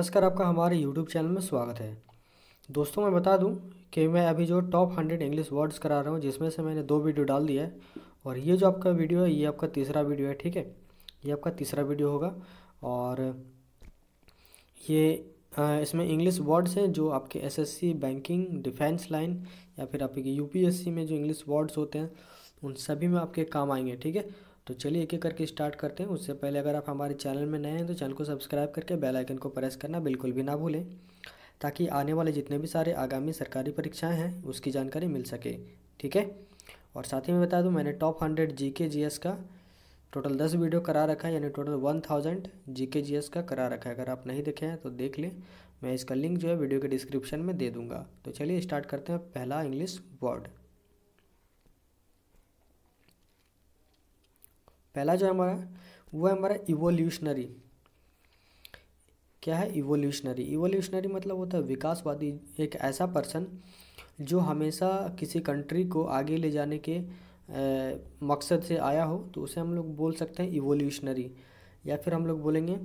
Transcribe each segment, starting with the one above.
नमस्कार आपका हमारे यूट्यूब चैनल में स्वागत है दोस्तों मैं बता दूं कि मैं अभी जो टॉप हंड्रेड इंग्लिश वर्ड्स करा रहा हूं जिसमें से मैंने दो वीडियो डाल दिया है और ये जो आपका वीडियो है ये आपका तीसरा वीडियो है ठीक है ये आपका तीसरा वीडियो होगा और ये इसमें इंग्लिश वर्ड्स हैं जो आपके एस बैंकिंग डिफेंस लाइन या फिर आपके यू में जो इंग्लिश वर्ड्स होते हैं उन सभी में आपके काम आएंगे ठीक है तो चलिए एक एक करके स्टार्ट करते हैं उससे पहले अगर आप हमारे चैनल में नए हैं तो चैनल को सब्सक्राइब करके बेल आइकन को प्रेस करना बिल्कुल भी ना भूलें ताकि आने वाले जितने भी सारे आगामी सरकारी परीक्षाएं हैं उसकी जानकारी मिल सके ठीक है और साथ ही मैं बता दूँ मैंने top hundred G K G S का टोटल दस वीडियो करा रखा है यानी टोटल वन थाउजेंड जी के जी एस का करा रखा है अगर आप नहीं देखे हैं तो देख लें मैं इसका लिंक जो है वीडियो के डिस्क्रिप्शन में दे दूंगा तो चलिए स्टार्ट करते हैं पहला इंग्लिश वर्ड पहला जो है हमारा वो है हमारा इवोल्यूशनरी क्या है इवोल्यूशनरी इवोल्यूशनरी मतलब होता है विकासवादी एक ऐसा पर्सन जो हमेशा किसी कंट्री को आगे ले जाने के ए, मकसद से आया हो तो उसे हम लोग बोल सकते हैं इवोल्यूशनरी या फिर हम लोग बोलेंगे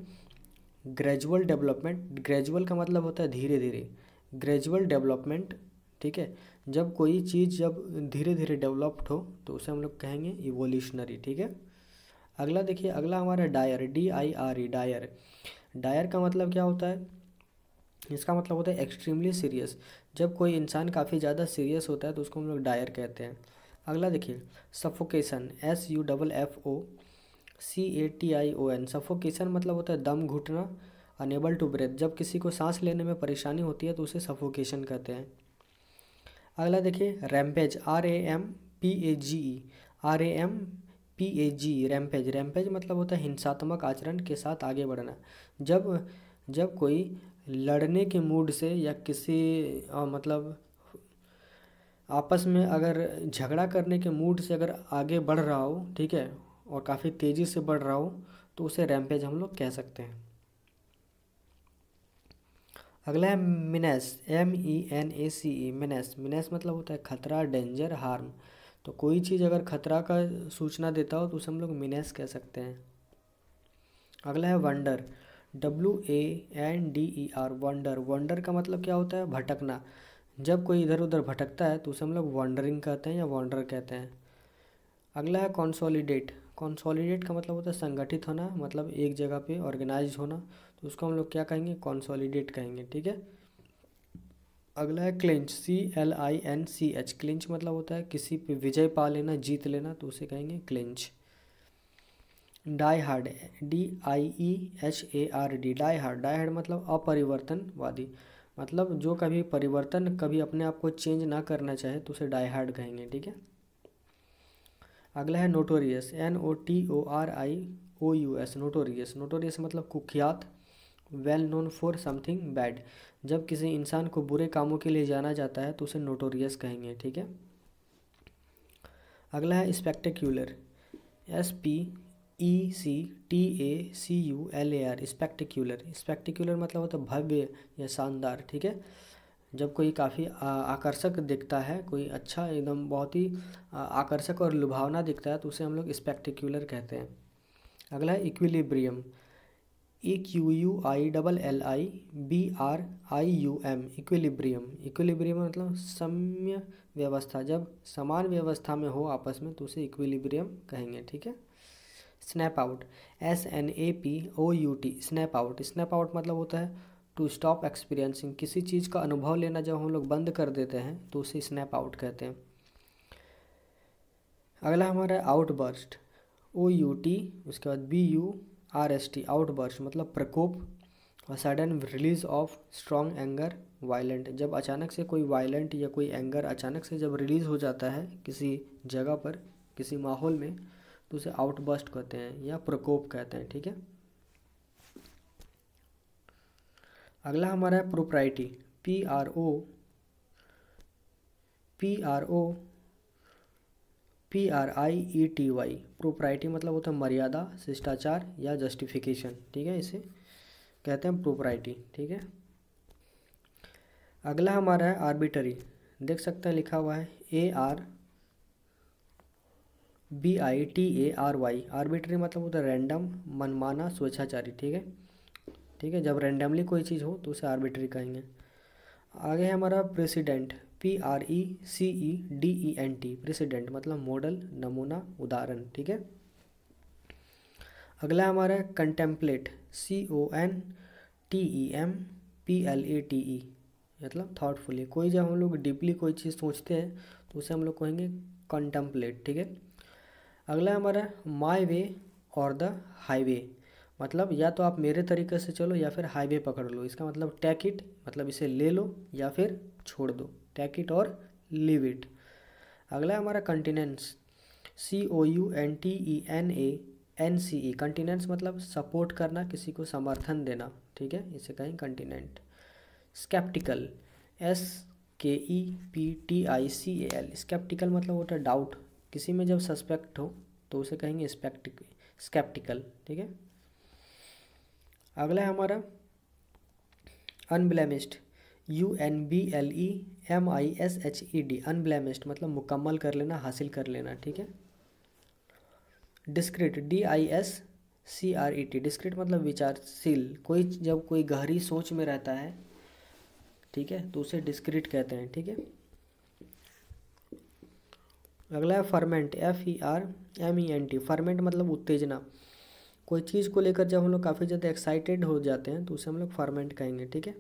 ग्रेजुअल डेवलपमेंट ग्रेजुअल का मतलब होता है धीरे धीरे ग्रेजुअल डेवलपमेंट ठीक है जब कोई चीज़ जब धीरे धीरे डेवलप्ड हो तो उसे हम लोग कहेंगे इवोल्यूशनरी ठीक है अगला देखिए अगला हमारा dire D I R E dire dire का मतलब क्या होता है इसका मतलब होता है एक्सट्रीमली सीरियस जब कोई इंसान काफ़ी ज़्यादा सीरियस होता है तो उसको हम लोग डायर कहते हैं अगला देखिए suffocation S U double F O C A T I O N suffocation मतलब होता है दम घुटना अनेबल टू ब्रेथ जब किसी को सांस लेने में परेशानी होती है तो उसे सफोकेशन कहते हैं अगला देखिए rampage R A M P A G E R A M P A G rampage rampage मतलब होता है हिंसात्मक आचरण के साथ आगे बढ़ना जब जब कोई लड़ने के मूड से या किसी आ, मतलब आपस में अगर झगड़ा करने के मूड से अगर आगे बढ़ रहा हो ठीक है और काफ़ी तेज़ी से बढ़ रहा हो तो उसे रैमपेज हम लोग कह सकते हैं अगला है menace M E N A C E menace menace मतलब होता है खतरा डेंजर हार्म तो कोई चीज़ अगर खतरा का सूचना देता हो तो उसे हम लोग मिनेस कह सकते हैं अगला है wander W A N D E R wander wander का मतलब क्या होता है भटकना जब कोई इधर उधर भटकता है तो उसे हम लोग वंडरिंग कहते हैं या वंडर कहते हैं अगला है कॉन्सोलीडेट कॉन्सोलीडेट का मतलब होता है संगठित होना मतलब एक जगह पे ऑर्गेनाइज होना तो उसको हम लोग क्या कहेंगे कॉन्सोलीडेट कहेंगे ठीक है अगला है clinch C L I N C H clinch मतलब होता है किसी पे विजय पा लेना जीत लेना तो उसे कहेंगे clinch die hard D I E e H A R D die hard die hard मतलब अपरिवर्तनवादी मतलब जो कभी परिवर्तन कभी अपने आप को चेंज ना करना चाहे तो उसे डाई हार्ड कहेंगे ठीक है अगला है notorious N O T O R I O U S notorious notorious मतलब कुख्यात well known for something bad जब किसी इंसान को बुरे कामों के लिए जाना जाता है तो उसे नोटोरियस कहेंगे ठीक है अगला है spectacular S P E C T A C U L A R spectacular spectacular मतलब होता है भव्य या शानदार ठीक है जब कोई काफ़ी आकर्षक दिखता है कोई अच्छा एकदम बहुत ही आकर्षक और लुभावना दिखता है तो उसे हम लोग स्पेक्टिकुलर कहते हैं अगला है equilibrium E Q U I double L I B R I U M equilibrium equilibrium मतलब सम्य व्यवस्था जब समान व्यवस्था में हो आपस में तो उसे इक्विलिब्रियम कहेंगे ठीक है snap out S N A P O U T snap out snap out मतलब होता है टू स्टॉप एक्सपीरियंसिंग किसी चीज़ का अनुभव लेना जब हम लोग बंद कर देते हैं तो उसे स्नैप आउट कहते हैं अगला हमारा आउटबर्स्ट ओ यू टी उसके बाद B U R S T outburst मतलब प्रकोप sudden release of strong anger violent जब अचानक से कोई वायलेंट या कोई एंगर अचानक से जब रिलीज़ हो जाता है किसी जगह पर किसी माहौल में तो उसे आउटबर्स्ट कहते हैं या प्रकोप कहते हैं ठीक है अगला हमारा है propriety P R O P R O P R I E T Y propriety मतलब होता है मर्यादा शिष्टाचार या जस्टिफिकेशन ठीक है इसे कहते हैं प्रोपराइटी ठीक है अगला हमारा है आर्बिटरी देख सकते हैं लिखा हुआ है A R B I T A R Y arbitrary मतलब होता है रैंडम मनमाना स्वेच्छाचारी ठीक है ठीक है जब रैंडमली कोई चीज़ हो तो उसे आर्बिटरी कहेंगे आगे है हमारा precedent P R E C E D E N T precedent मतलब मॉडल नमूना उदाहरण ठीक है अगला हमारा है contemplate C O N T E M P L A T E मतलब थाटफुली कोई जब हम लोग डीपली कोई चीज़ सोचते हैं तो उसे हम लोग कहेंगे कंटेम्पलेट ठीक है अगला हमारा माई वे और द हाईवे मतलब या तो आप मेरे तरीके से चलो या फिर हाईवे पकड़ लो इसका मतलब टैक इट मतलब इसे ले लो या फिर छोड़ दो टैक इट और लिव इट अगला हमारा countenance C O U N T E N A N C E countenance मतलब सपोर्ट करना किसी को समर्थन देना ठीक है इसे कहें continent skeptical S K E P T I C A L skeptical मतलब होता है डाउट किसी में जब सस्पेक्ट हो तो उसे कहेंगे स्पेक्टिक स्केप्टिकल ठीक है अगला है हमारा unblemished U N B L E M I S H E D unblemished मतलब मुकम्मल कर लेना हासिल कर लेना ठीक है discrete D I S C R E T discrete मतलब विचारशील कोई जब कोई गहरी सोच में रहता है ठीक है तो उसे डिस्क्रिट कहते हैं ठीक है अगला है ferment F E R M E N T ferment मतलब उत्तेजना कोई चीज़ को लेकर जब हम लोग काफ़ी ज़्यादा एक्साइटेड हो जाते हैं तो उसे हम लोग फर्मेंट कहेंगे ठीक है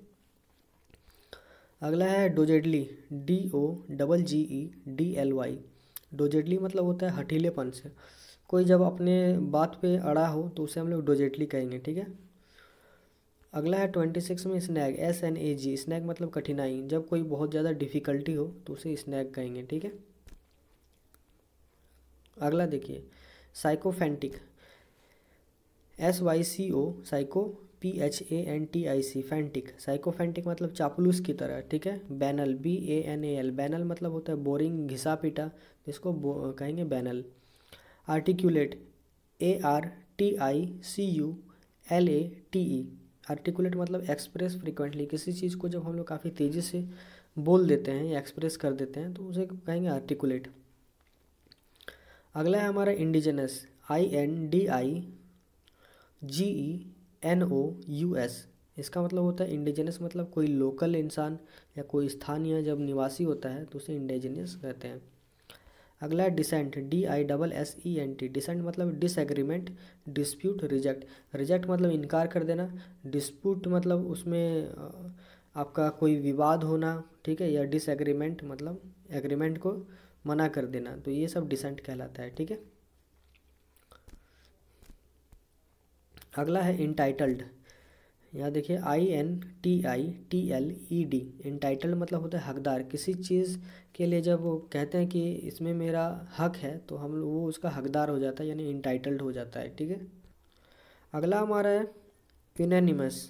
अगला है doggedly D O double G E D L Y doggedly मतलब होता है हठीलेपन से कोई जब अपने बात पे अड़ा हो तो उसे हम लोग डोजेडली कहेंगे ठीक है अगला है ट्वेंटी सिक्स में snag S N A G snag मतलब कठिनाई जब कोई बहुत ज़्यादा डिफ़िकल्टी हो तो उसे स्नैग कहेंगे ठीक है अगला देखिए sycophantic S Y C O psycho P H A N T I C phantic sycophantic मतलब चापलूस की तरह ठीक है banal B A N A L banal मतलब होता है बोरिंग घिसा पीटा इसको कहेंगे banal articulate A R T I C U L A T E articulate मतलब एक्सप्रेस फ्रिक्वेंटली किसी चीज़ को जब हम लोग काफ़ी तेज़ी से बोल देते हैं या एक्सप्रेस कर देते हैं तो उसे कहेंगे आर्टिकुलेट अगला है हमारा indigenous I N D I G E N O U S इसका मतलब होता है इंडिजिनस मतलब कोई लोकल इंसान या कोई स्थानीय जब निवासी होता है तो उसे इंडिजिनस कहते हैं अगला है dissent D I double S E N T dissent मतलब डिसएग्रीमेंट डिस्प्यूट रिजेक्ट रिजेक्ट मतलब इनकार कर देना डिस्प्यूट मतलब उसमें आपका कोई विवाद होना ठीक है या डिसएग्रीमेंट मतलब एग्रीमेंट को मना कर देना तो ये सब डिसेंट कहलाता है ठीक है अगला है इंटाइटल्ड यहाँ देखिए I N T I T L E D entitled मतलब होता है हकदार किसी चीज़ के लिए जब वो कहते हैं कि इसमें मेरा हक है तो हम वो उसका हकदार हो जाता है यानी इंटाइटल्ड हो जाता है ठीक है अगला हमारा है unanimous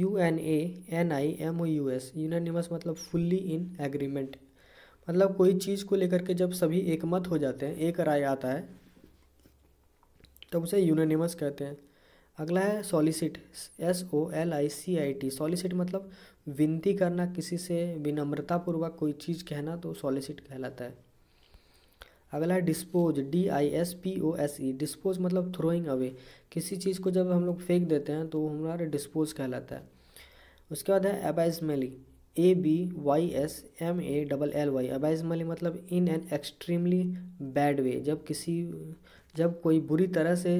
U N A N I M O U S unanimous मतलब फुल्ली इन एग्रीमेंट मतलब कोई चीज़ को लेकर के जब सभी एकमत हो जाते हैं एक राय आता है तब तो उसे यूनानिमस कहते हैं अगला है solicit S O L I C I T solicit मतलब विनती करना किसी से विनम्रतापूर्वक कोई चीज़ कहना तो सॉलिसिट कहलाता है अगला है dispose D I S P O S E dispose मतलब थ्रोइंग अवे किसी चीज़ को जब हम लोग फेंक देते हैं तो हमारा डिस्पोज कहलाता है उसके बाद है abysmally A B Y S M A double L Y abysmally मतलब in an extremely bad way जब किसी जब कोई बुरी तरह से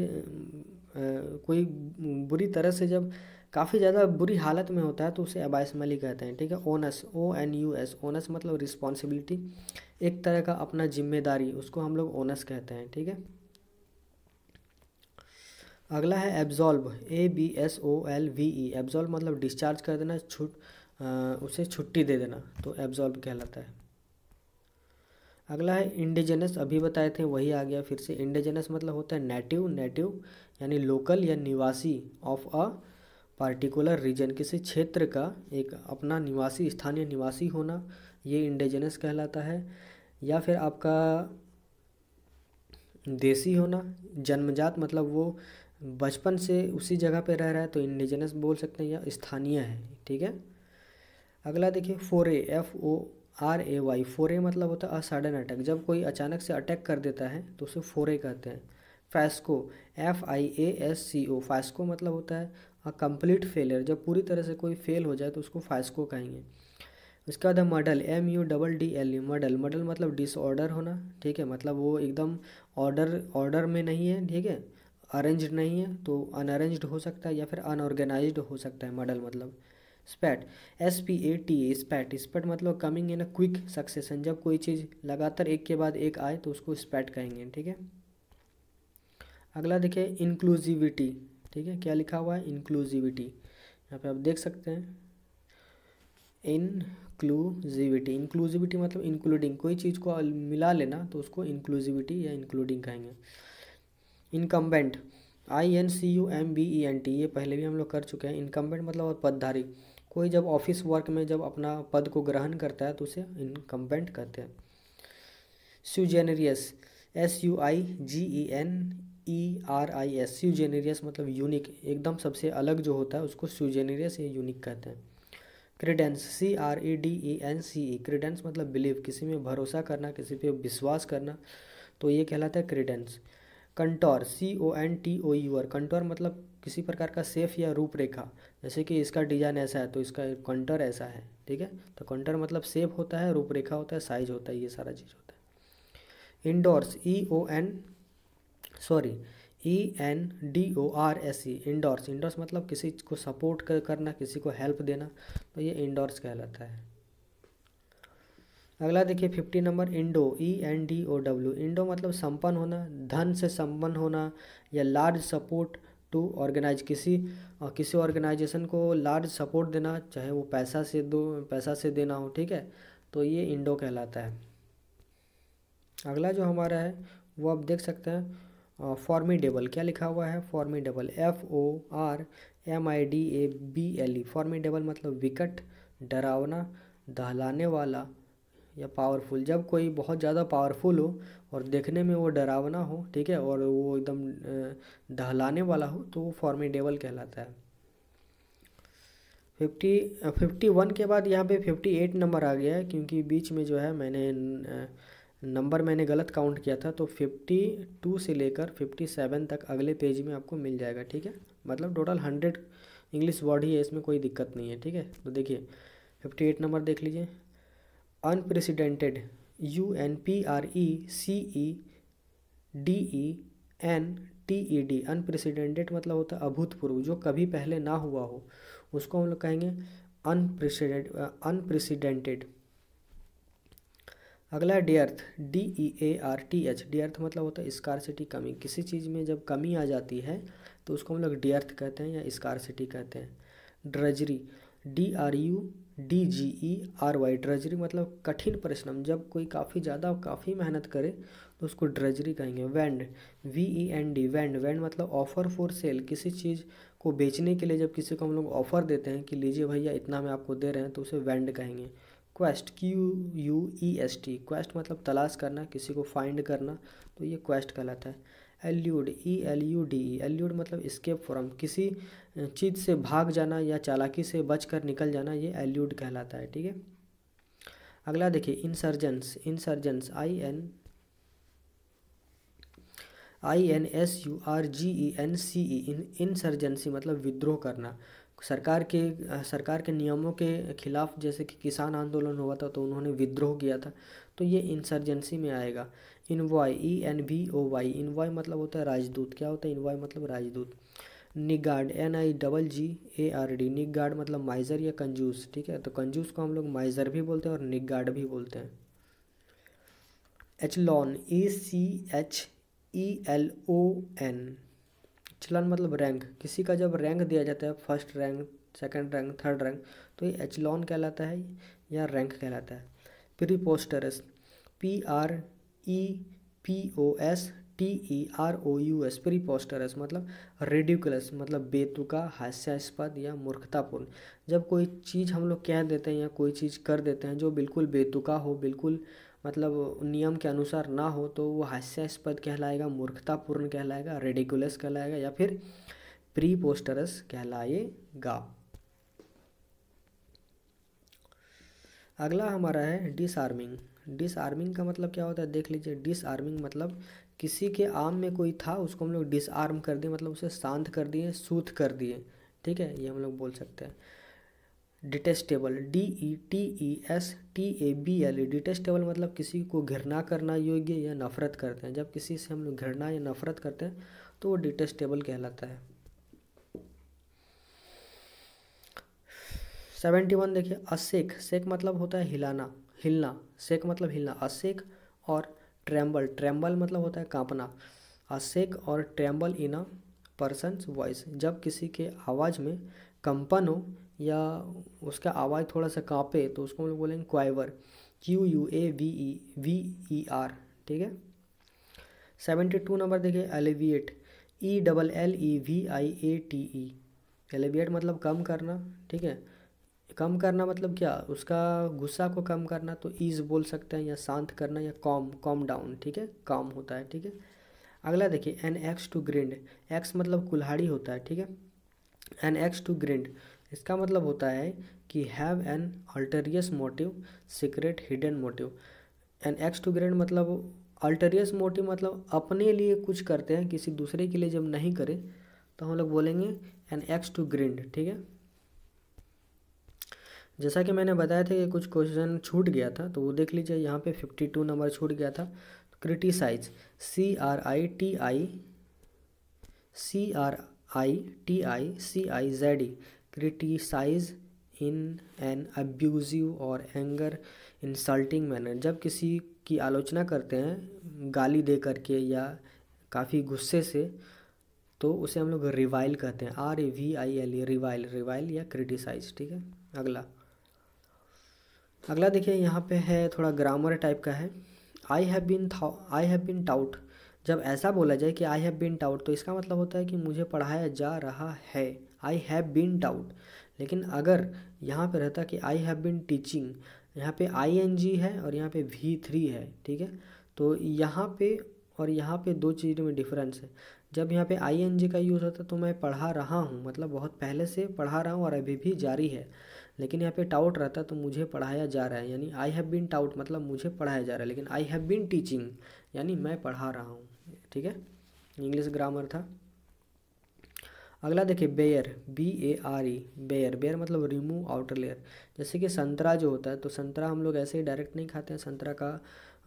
कोई बुरी तरह से जब काफ़ी ज़्यादा बुरी हालत में होता है तो उसे अबाइसमली कहते हैं ठीक है onus O N U S onus मतलब रिस्पॉन्सिबिलिटी एक तरह का अपना जिम्मेदारी उसको हम लोग ओनस कहते हैं ठीक है अगला है absolve A B S O L V E absolve मतलब डिस्चार्ज कर देना छुट उसे छुट्टी दे देना तो एब्जॉल्व कहलाता है अगला है इंडिजिनस अभी बताए थे वही आ गया फिर से इंडिजिनस मतलब होता है नेटिव नेटिव यानी लोकल या निवासी ऑफ अ पार्टिकुलर रीजन किसी क्षेत्र का एक अपना निवासी स्थानीय निवासी होना ये इंडिजिनस कहलाता है या फिर आपका देसी होना जन्मजात मतलब वो बचपन से उसी जगह पे रह रहा है तो इंडिजिनस बोल सकते हैं या स्थानीय है ठीक है अगला देखिए foray F O R A Y foray मतलब होता है असडन अटैक जब कोई अचानक से अटैक कर देता है तो उसे फोरे कहते हैं फैस्को F I A S C ओ फैस्को मतलब होता है अ कंप्लीट फेलियर जब पूरी तरह से कोई फेल हो जाए तो उसको फैस्को कहेंगे उसके बाद है muddle M U double D L U muddle muddle मतलब डिसऑर्डर होना ठीक है मतलब वो एकदम ऑर्डर ऑर्डर में नहीं है ठीक है अरेंज नहीं है तो अनअरेंज्ड हो सकता है या फिर अनऑर्गेनाइज्ड हो सकता है मडल मतलब spate S P A T A spate spate मतलब coming in a quick succession जब कोई चीज़ लगातार एक के बाद एक आए तो उसको स्पैट कहेंगे ठीक है अगला देखिए इंक्लूसिविटी ठीक है क्या लिखा हुआ है इंक्लूसिविटी यहाँ पे आप देख सकते हैं इंक्लूसिविटी इंक्लूसिविटी मतलब इंक्लूडिंग कोई चीज़ को मिला लेना तो उसको इंक्लूसिविटी या इंक्लूडिंग कहेंगे incumbent I N C U M B E N T ये पहले भी हम लोग कर चुके हैं इनकम्बेंट मतलब पदधारी कोई जब ऑफिस वर्क में जब अपना पद को ग्रहण करता है तो उसे इनकम्बेंट कहते हैं sui generis S U I G E N E R I S sui generis मतलब यूनिक एकदम सबसे अलग जो होता है उसको सुजेनरियस या यूनिक कहते हैं credence C R E D E N C E credence मतलब बिलीव किसी में भरोसा करना किसी पे विश्वास करना तो ये कहलाता है credence contour C O N T O U R contour मतलब किसी प्रकार का सेफ या रूपरेखा जैसे कि इसका डिजाइन ऐसा है तो इसका कंटर ऐसा है ठीक है तो कंटर मतलब सेफ होता है रूपरेखा होता है साइज होता है ये सारा चीज़ होता है endorse E O N sorry E N D O R S E endorse endorse मतलब किसी को सपोर्ट करना किसी को हेल्प देना तो ये इंडोर्स कहलाता है अगला देखिए fifty number endow E N D O W endow मतलब संपन्न होना धन से संपन्न होना या लार्ज सपोर्ट टू ऑर्गेनाइज किसी और किसी ऑर्गेनाइजेशन को लार्ज सपोर्ट देना चाहे वो पैसा से दो पैसा से देना हो ठीक है तो ये इंडो कहलाता है अगला जो हमारा है वो आप देख सकते हैं फॉर्मीडेबल क्या लिखा हुआ है formidable F O R M I D A B L E formidable मतलब विकट डरावना दहलाने वाला या पावरफुल जब कोई बहुत ज़्यादा पावरफुल हो और देखने में वो डरावना हो ठीक है और वो एकदम दहलाने वाला हो तो वो फॉर्मिडेबल कहलाता है फिफ्टी फिफ्टी वन के बाद यहाँ पे फिफ्टी एट नंबर आ गया है क्योंकि बीच में जो है मैंने नंबर मैंने गलत काउंट किया था तो फिफ्टी टू से लेकर फिफ्टी सेवन तक अगले पेज में आपको मिल जाएगा ठीक है मतलब टोटल हंड्रेड इंग्लिश वर्ड ही है इसमें कोई दिक्कत नहीं है ठीक है तो देखिए फिफ्टी एट नंबर देख लीजिए unprecedented U N P R E C E D E N T E D unprecedented मतलब होता है अभूतपूर्व जो कभी पहले ना हुआ हो उसको हम लोग कहेंगे अनप्रेसिडेंट अनप्रेसिडेंटेड अगला है dearth D E A R T H dearth मतलब होता है स्कारसिटी कमी किसी चीज़ में जब कमी आ जाती है तो उसको हम लोग अर्थ कहते हैं या स्कारसिटी कहते हैं drudgery D R U D G E R Y drudgery मतलब कठिन परिश्रम जब कोई काफ़ी ज़्यादा काफ़ी मेहनत करे तो उसको ड्रजरी कहेंगे vend V E N D vend vend मतलब ऑफर फॉर सेल किसी चीज़ को बेचने के लिए जब किसी को हम लोग ऑफर देते हैं कि लीजिए भैया इतना में आपको दे रहे हैं तो उसे वेंड कहेंगे quest Q U E S T quest मतलब तलाश करना किसी को फाइंड करना तो ये क्वेस्ट कहलाता है elude E L U D E elude मतलब स्केप फ्रॉम किसी चीज़ से भाग जाना या चालाकी से बचकर निकल जाना ये एल्यूड कहलाता है ठीक है अगला देखिए insurgence insurgence I N I N S U R G E N C E insurgency मतलब विद्रोह करना सरकार के सरकार के नियमों के खिलाफ जैसे कि किसान आंदोलन हुआ था तो उन्होंने विद्रोह किया था तो ये इंसर्जेंसी में आएगा envoy E N V O Y envoy मतलब होता है राजदूत क्या होता है इनवॉय मतलब राजदूत niggard N I double G A R D niggard मतलब माइजर या कंजूस ठीक है तो कंजूस को हम लोग माइजर भी बोलते हैं और निगार्ड भी बोलते हैं echelon A C H E L O N echelon मतलब रैंक किसी का जब रैंक दिया जाता है first rank second rank third rank तो ये एचलॉन कहलाता है या रैंक कहलाता है preposterous P R E P O S T E R O U S preposterous मतलब रेडिकुलस मतलब बेतुका हास्यास्पद या मूर्खतापूर्ण जब कोई चीज़ हम लोग कह देते हैं या कोई चीज़ कर देते हैं जो बिल्कुल बेतुका हो बिल्कुल मतलब नियम के अनुसार ना हो तो वो हास्यास्पद कहलाएगा मूर्खतापूर्ण कहलाएगा रेडिकुलस कहलाएगा या फिर प्रीपोस्टरस कहलाएगा अगला हमारा है डिसआर्मिंग डिसआर्मिंग का मतलब क्या होता है देख लीजिए डिसआर्मिंग मतलब किसी के आर्म में कोई था उसको हम लोग डिसआर्म कर दिए मतलब उसे शांत कर दिए सूथ कर दिए ठीक है ये हम लोग बोल सकते हैं detestable D E T E S T A B L E detestable मतलब किसी को घृणा करना योग्य या नफरत करते हैं जब किसी से हम लोग घृणा या नफरत करते हैं तो वो डिटेस्टेबल कहलाता है सेवेंटी वन देखिए अशेख सेख मतलब होता है हिलाना हिलना सेक मतलब हिलना असेक और ट्रैम्बल ट्रैम्बल मतलब होता है कांपना असेक और tremble in a person voice जब किसी के आवाज़ में कंपन हो या उसका आवाज़ थोड़ा सा कांपे तो उसको हम लोग बोलेंगे quiver Q U A V E V E R ठीक है सेवेंटी टू नंबर देखिए alleviate E double L E V I A T E alleviate मतलब कम करना ठीक है कम करना मतलब क्या उसका गुस्सा को कम करना तो ईज बोल सकते हैं या शांत करना या कॉम कॉम डाउन ठीक है कॉम होता है ठीक है अगला देखिए an axe to grind axe मतलब कुल्हाड़ी होता है ठीक है एन एक्स टू ग्रिंड इसका मतलब होता है कि have an ulterior motive secret hidden motive an axe to grind मतलब अल्टरियस मोटिव मतलब अपने लिए कुछ करते हैं किसी दूसरे के लिए जब नहीं करें तो हम लोग बोलेंगे एन एक्स टू ग्रिंड ठीक है जैसा कि मैंने बताया था कि कुछ क्वेश्चन छूट गया था तो वो देख लीजिए यहाँ पे फिफ्टी टू नंबर छूट गया था criticize C R I T I C R I T I C I Z E criticize in an abusive और एंगर इंसल्टिंग मैनर जब किसी की आलोचना करते हैं गाली दे करके या काफ़ी गुस्से से तो उसे हम लोग रिवाइल कहते हैं R A V I L E revile revile या क्रिटिसाइज ठीक है अगला अगला देखिए यहाँ पे है थोड़ा ग्रामर टाइप का है आई हैव बिन था आई हैव बिन टाउट जब ऐसा बोला जाए कि आई हैव बिन टाउट तो इसका मतलब होता है कि मुझे पढ़ाया जा रहा है आई हैव बिन टाउट लेकिन अगर यहाँ पे रहता कि आई हैव बिन टीचिंग यहाँ पे आई एन जी है और यहाँ पे वी थ्री है ठीक है तो यहाँ पे और यहाँ पे दो चीज़ों में डिफरेंस है जब यहाँ पे आई एन जी का यूज़ होता है तो मैं पढ़ा रहा हूँ मतलब बहुत पहले से पढ़ा रहा हूँ और अभी भी जारी है लेकिन यहाँ पे टाउट रहता तो मुझे पढ़ाया जा रहा है यानी आई हैव बीन टाउट मतलब मुझे पढ़ाया जा रहा है लेकिन आई हैव बीन टीचिंग यानी मैं पढ़ा रहा हूँ ठीक है इंग्लिश ग्रामर था अगला देखिए bare B A R E bare bare मतलब रिमूव आउटर लेयर जैसे कि संतरा जो होता है तो संतरा हम लोग ऐसे ही डायरेक्ट नहीं खाते हैं संतरा का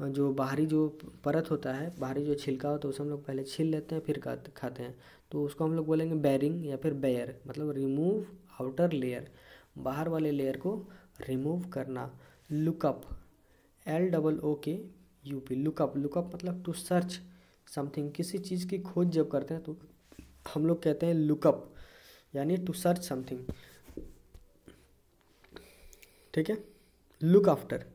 जो बाहरी जो परत होता है बाहरी जो छिलका होता है उसे हम लोग पहले छील लेते हैं फिर खाते हैं तो उसको हम लोग बोलेंगे बैरिंग या फिर बेयर मतलब रिमूव आउटर लेयर बाहर वाले लेयर को रिमूव करना lookup L double O K U P look up look up मतलब टू सर्च समथिंग किसी चीज़ की खोज जब करते हैं तो हम लोग कहते हैं लुकअप यानी टू सर्च समथिंग ठीक है लुक आफ्टर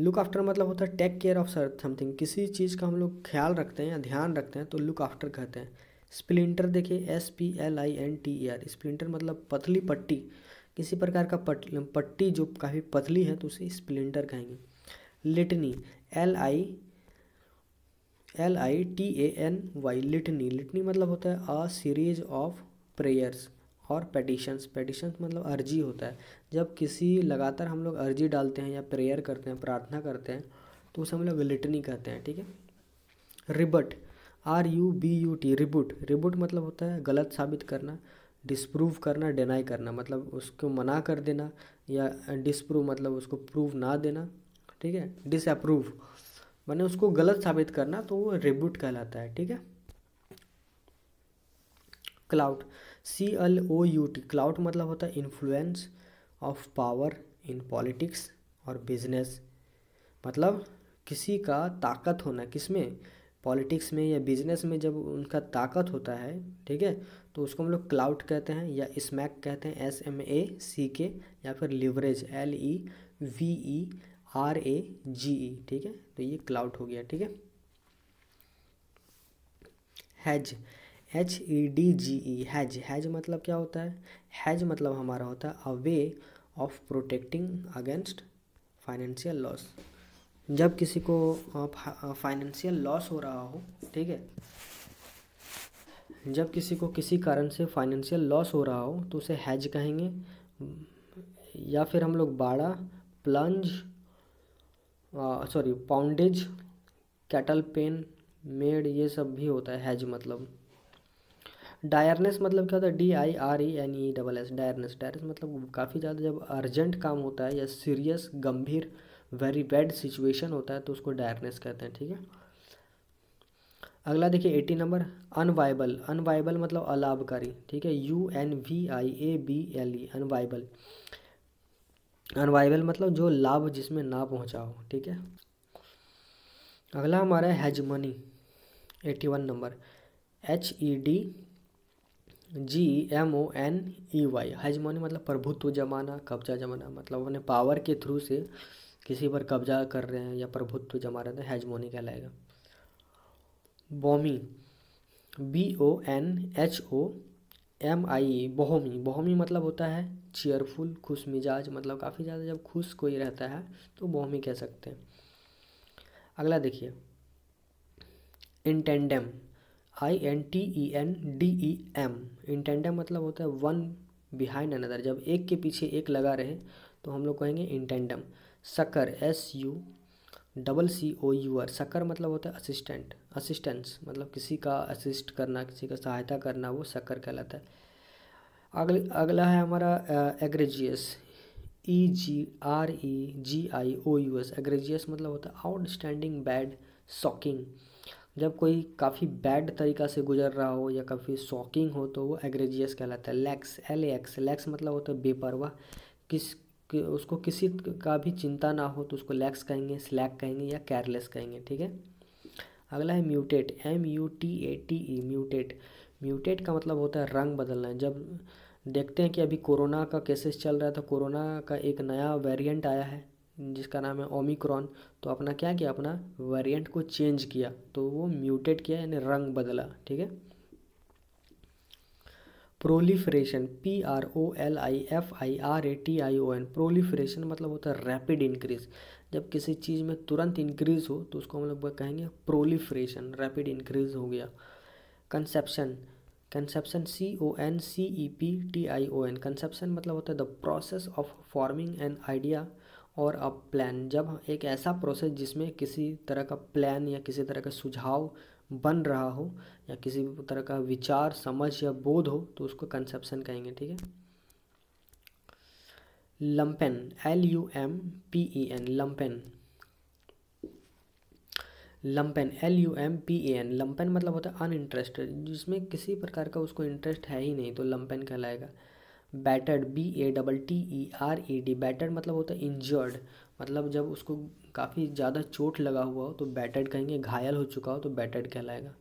लुक आफ्टर मतलब होता है take care of search something किसी चीज़ का हम लोग ख्याल रखते हैं या ध्यान रखते हैं तो लुक आफ्टर कहते हैं स्प्लिंटर देखिए S P L I N T E R splinter मतलब पतली पट्टी किसी प्रकार का पट पट्टी जो काफ़ी पतली है तो उसे स्प्लेंडर कहेंगे litany L I L I T A N Y litany litany मतलब होता है अ सीरीज ऑफ प्रेयर्स और पेटिशंस पेटिशंस मतलब अर्जी होता है जब किसी लगातार हम लोग अर्जी डालते हैं या प्रेयर करते हैं प्रार्थना करते हैं तो उसे हम लोग लिटनी कहते हैं ठीक है rebut R U B U T rebut rebut मतलब होता है गलत साबित करना डिसप्रूव करना डिनाई करना मतलब उसको मना कर देना या डिसप्रूव मतलब उसको प्रूव ना देना ठीक है डिसअप्रूव मैंने उसको गलत साबित करना तो वो रिब्यूट कहलाता है ठीक है clout C L O U T clout मतलब होता है influence of power in politics और बिजनेस मतलब किसी का ताकत होना किस में पॉलिटिक्स में या बिजनेस में जब उनका ताकत होता है ठीक है तो उसको हम लोग क्लाउड कहते हैं या स्मैक कहते हैं एस एम ए सी के या फिर leverage L E V E R A G E ठीक है तो ये क्लाउड हो गया ठीक है hedge H E D G E hedge hedge मतलब क्या होता है हैज मतलब हमारा होता है a way of protecting against financial loss जब किसी को फाइनेंशियल लॉस हो रहा हो ठीक है जब किसी को किसी कारण से फाइनेंशियल लॉस हो रहा हो तो उसे हैज कहेंगे या फिर हम लोग बाड़ा plunge sorry poundage cattle pen made ये सब भी होता है हैज मतलब डायरनेस मतलब क्या होता है D I R E N E double S direness direness मतलब काफ़ी ज़्यादा जब अर्जेंट काम होता है या सीरियस गंभीर वेरी बैड सिचुएशन होता है तो उसको डायरनेस कहते हैं ठीक है अगला देखिए एटी नंबर अनवाइबल अनवाइबल मतलब अलाभकारी ठीक है U N V I A B L E unviable unviable मतलब जो लाभ जिसमें ना पहुंचा हो ठीक है अगला हमारा है hegemony eighty one number H E D G M O N E Y hegemony मतलब प्रभुत्व जमाना कब्जा जमाना मतलब अपने पावर के थ्रू से किसी पर कब्जा कर रहे हैं या प्रभुत्व जमा रहे हैं हैजमोनी तो कहलाएगा bonhomie B O N H O M I E bonhomie bonhomie मतलब होता है चेयरफुल खुश मिजाज मतलब काफ़ी ज़्यादा जब खुश कोई रहता है तो बहोमी कह सकते हैं अगला देखिए in tandem I N T E N D E M in tandem मतलब होता है वन बिहाइंड अनदर जब एक के पीछे एक लगा रहे तो हम लोग कहेंगे in tandem succour S U double C O U R succour मतलब होता है असिस्टेंट असिस्टेंस मतलब किसी का असिस्ट करना किसी का सहायता करना वो सकर कहलाता है अगले अगला है हमारा egregious E G R E G I O U S egregious मतलब होता है आउटस्टैंडिंग बैड शॉकिंग जब कोई काफ़ी बैड तरीका से गुजर रहा हो या काफ़ी शॉकिंग हो तो वो एग्रेजियस कहलाता है लैक्स एल एक्स लैक्स मतलब होता है बेपरवाह किस कि उसको किसी का भी चिंता ना हो तो उसको लैक्स कहेंगे स्लैक कहेंगे या केयरलेस कहेंगे ठीक है अगला है mutate M U T A T E mutate mutate का मतलब होता है रंग बदलना जब देखते हैं कि अभी कोरोना का केसेस चल रहा है तो कोरोना का एक नया वेरिएंट आया है जिसका नाम है ओमिक्रॉन तो अपना क्या किया अपना वेरिएंट को चेंज किया तो वो म्यूटेट किया यानी रंग बदला ठीक है proliferation P R O L I F I R A T I O N proliferation मतलब होता है रैपिड इंक्रीज जब किसी चीज़ में तुरंत इंक्रीज हो तो उसको हम लोग कहेंगे प्रोलीफ्रेशन रैपिड इंक्रीज हो गया conception conception C O N C E P T I O N conception मतलब होता है the process of forming an idea और अ प्लान जब एक ऐसा प्रोसेस जिसमें किसी तरह का प्लान या किसी तरह का सुझाव बन रहा हो या किसी भी तरह का विचार समझ या बोध हो तो उसको कंसेप्शन कहेंगे ठीक है lumpen L U M P E N lumpen lumpen L U M P A N lumpen मतलब होता है अनइंटरेस्टेड जिसमें किसी प्रकार का उसको इंटरेस्ट है ही नहीं तो लंपेन कहलाएगा battered B A double T E R E D battered मतलब होता है इंजर्ड मतलब जब उसको काफ़ी ज़्यादा चोट लगा हुआ हो तो बैटेड कहेंगे घायल हो चुका हो तो बैटेड कहलाएगा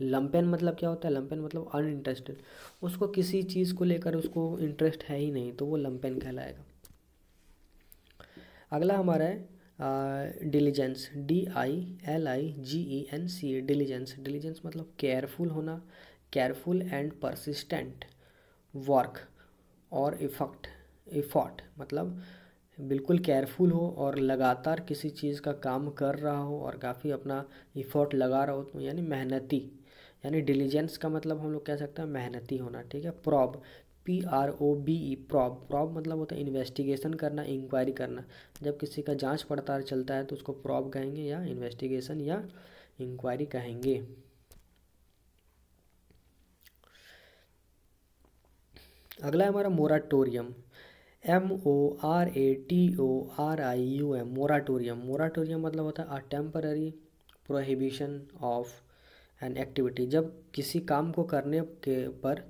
लम्पेन मतलब क्या होता है लम्पेन मतलब अनइंटरेस्टेड उसको किसी चीज़ को लेकर उसको इंटरेस्ट है ही नहीं तो वो लम्पेन कहलाएगा अगला हमारा है diligence D I L I G E N C diligence diligence मतलब केयरफुल होना केयरफुल एंड परसिस्टेंट वर्क और इफक्ट इफॉट मतलब बिल्कुल केयरफुल हो और लगातार किसी चीज़ का काम कर रहा हो और काफ़ी अपना इफ़र्ट लगा रहा हो तो यानी मेहनती यानी डिलीजेंस का मतलब हम लोग कह सकते हैं मेहनती होना ठीक है probe P R O B E probe probe मतलब होता है इन्वेस्टिगेशन करना इंक्वायरी करना जब किसी का जांच पड़ताल चलता है तो उसको प्रॉब कहेंगे या इन्वेस्टिगेशन या इंक्वायरी कहेंगे अगला है हमारा moratorium M O R A T O R I U M moratorium moratorium मतलब होता है a temporary prohibition of an activity जब किसी काम को करने के पर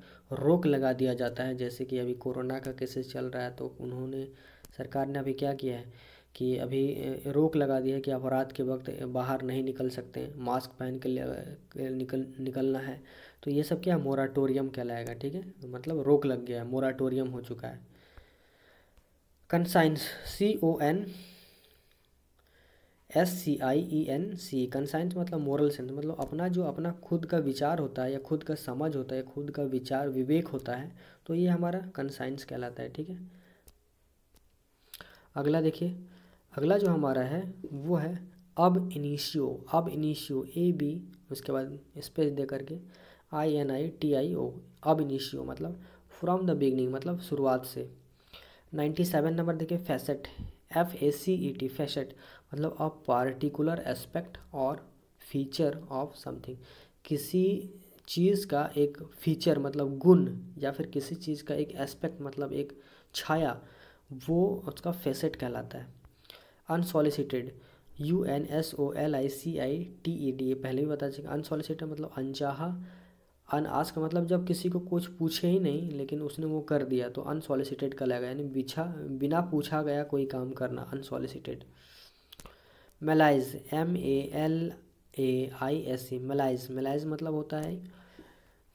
रोक लगा दिया जाता है जैसे कि अभी कोरोना का केसेस चल रहा है तो उन्होंने सरकार ने अभी क्या किया है कि अभी रोक लगा दी है कि आप रात के वक्त बाहर नहीं निकल सकते मास्क पहन के निकल निकलना है तो ये सब क्या मोराटोरियम कहलाएगा ठीक है मतलब रोक लग गया है मोराटोरियम हो चुका है conscience C O N S C I E N C conscience मतलब मॉरल सेंस मतलब अपना जो अपना खुद का विचार होता है या खुद का समझ होता है या खुद का विचार विवेक होता है तो ये हमारा कंसाइंस कहलाता है ठीक है अगला देखिए अगला जो हमारा है वो है अब इनिशियो अब इनिशियो ए बी उसके बाद स्पेस दे करके आई एन आई टी आई ओ अब इनिशियो मतलब फ्रॉम द बिगनिंग मतलब शुरुआत से नाइन्टी सेवन नंबर देखिए facet F A C E T facet मतलब अ पार्टिकुलर एस्पेक्ट और फीचर ऑफ समथिंग किसी चीज़ का एक फीचर मतलब गुण या फिर किसी चीज़ का एक एस्पेक्ट मतलब एक छाया वो उसका फेसेट कहलाता है unsolicited U N S O L I C I T E D ये पहले भी बता चुके अनसॉलिसिटेड मतलब अनचाहा अन आस का मतलब जब किसी को कुछ पूछे ही नहीं लेकिन उसने वो कर दिया तो अनसॉलिसिटेड कहलाएगा यानी बिछा बिना पूछा गया कोई काम करना unsolicited malaise M A L A I S E malaise malaise मतलब होता है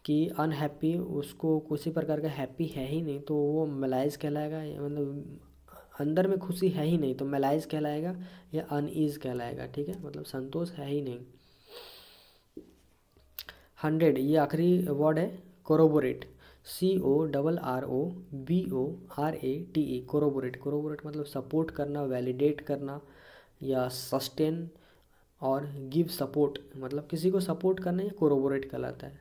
कि अनहैप्पी उसको किसी प्रकार का हैप्पी है ही नहीं तो वो मेलाइज कहलाएगा मतलब अंदर में खुशी है ही नहीं तो मेलाइज कहलाएगा या अनईज कहलाएगा ठीक है मतलब संतोष है ही नहीं हंड्रेड ये आखिरी वर्ड है corroborate C O double R O B O R A T E corroborate corroborate मतलब सपोर्ट करना वैलिडेट करना या सस्टेन और गिव सपोर्ट मतलब किसी को सपोर्ट करना या कोरोबोरेट कहलाता है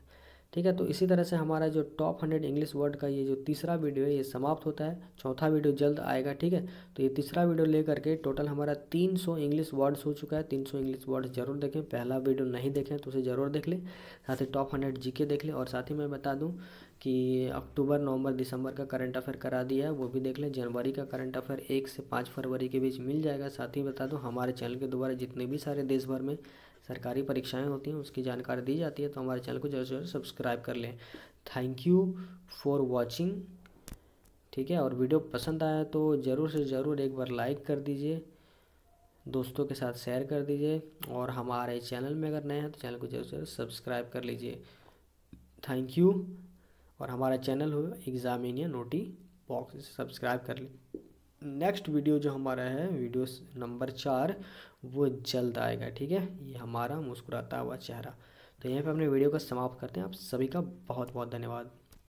ठीक है तो इसी तरह से हमारा जो टॉप हंड्रेड इंग्लिश वर्ड का ये जो तीसरा वीडियो है ये समाप्त होता है चौथा वीडियो जल्द आएगा ठीक है तो ये तीसरा वीडियो लेकर के टोटल हमारा तीन सौ इंग्लिश वर्ड्स हो चुका है तीन सौ इंग्लिश वर्ड्स जरूर देखें पहला वीडियो नहीं देखें तो उसे ज़रूर देख लें साथ ही टॉप हंड्रेड जी के देख लें और साथ ही मैं बता दूँ कि अक्टूबर नवंबर दिसंबर का करंट अफेयर करा दिया है वो भी देख लें जनवरी का करंट अफेयर एक से पाँच फरवरी के बीच मिल जाएगा साथ ही बता दूँ हमारे चैनल के द्वारा जितने भी सारे देश भर में सरकारी परीक्षाएं होती हैं उसकी जानकारी दी जाती है तो हमारे चैनल को जरूर जरूर सब्सक्राइब कर लें थैंक यू फॉर वॉचिंग ठीक है और वीडियो पसंद आया तो ज़रूर से ज़रूर एक बार लाइक कर दीजिए दोस्तों के साथ शेयर कर दीजिए और हमारे चैनल में अगर नए हैं तो चैनल को जरूर जरूर सब्सक्राइब कर लीजिए थैंक यू और हमारा चैनल हो एग्ज़ामिनिया नोटी बॉक्स सब्सक्राइब कर ली नेक्स्ट वीडियो जो हमारा है वीडियो नंबर चार वो जल्द आएगा ठीक है ये हमारा मुस्कुराता हुआ चेहरा तो यहीं पर अपने वीडियो को समाप्त करते हैं आप सभी का बहुत बहुत धन्यवाद